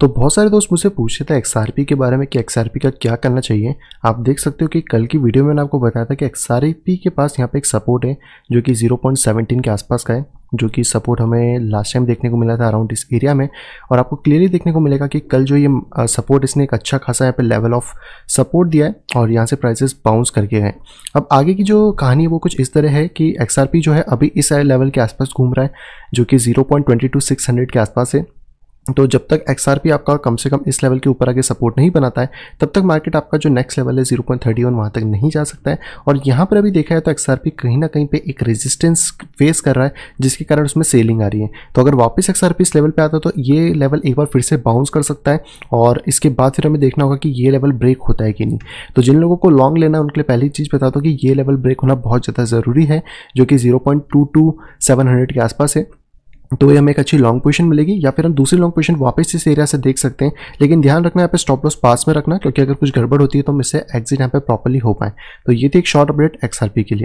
तो बहुत सारे दोस्त मुझसे पूछे थे एक्स के बारे में कि एक्स का क्या करना चाहिए आप देख सकते हो कि कल की वीडियो में मैंने आपको बताया था कि एक्स के पास यहाँ पे एक सपोर्ट है जो कि 0.17 के आसपास का है जो कि सपोर्ट हमें लास्ट टाइम देखने को मिला था अराउंड इस एरिया में और आपको क्लियरली देखने को मिलेगा कि कल जो ये सपोर्ट इसने एक अच्छा खासा यहाँ पे लेवल ऑफ सपोर्ट दिया है और यहाँ से प्राइसेस बाउंस करके गए अब आगे की जो कहानी है वो कुछ इस तरह है कि एक्स जो है अभी इस लेवल के आसपास घूम रहा है जो कि ज़ीरो के आसपास है तो जब तक एक्स आपका कम से कम इस लेवल के ऊपर आगे सपोर्ट नहीं बनाता है तब तक मार्केट आपका जो नेक्स्ट लेवल है जीरो पॉइंट थर्टी वन वहाँ तक नहीं जा सकता है और यहाँ पर अभी देखा है तो एक्स कहीं ना कहीं पे एक रेजिस्टेंस फेस कर रहा है जिसके कारण उसमें सेलिंग आ रही है तो अगर वापस एक्स इस लेवल पर आता है तो ये लेवल एक बार फिर से बाउंस कर सकता है और इसके बाद फिर हमें देखना होगा कि ये लेवल ब्रेक होता है कि नहीं तो जिन लोगों को लॉन्ग लेना है उनके लिए पहली चीज़ बता दो कि ये लेवल ब्रेक होना बहुत ज़्यादा ज़रूरी है जो कि zero point two two seven hundred के आसपास है तो ये हमें एक अच्छी लॉन्ग पोजीशन मिलेगी या फिर हम दूसरी लॉन्ग पोजीशन वापस इस एरिया से देख सकते हैं लेकिन ध्यान रखना यहाँ पे स्टॉप लॉस पास में रखना क्योंकि अगर कुछ गड़बड़ होती है तो हम इससे एग्जिट यहाँ पे प्रॉपरली हो पाए तो ये थी एक शॉर्ट अपडेट एक्सआरपी के लिए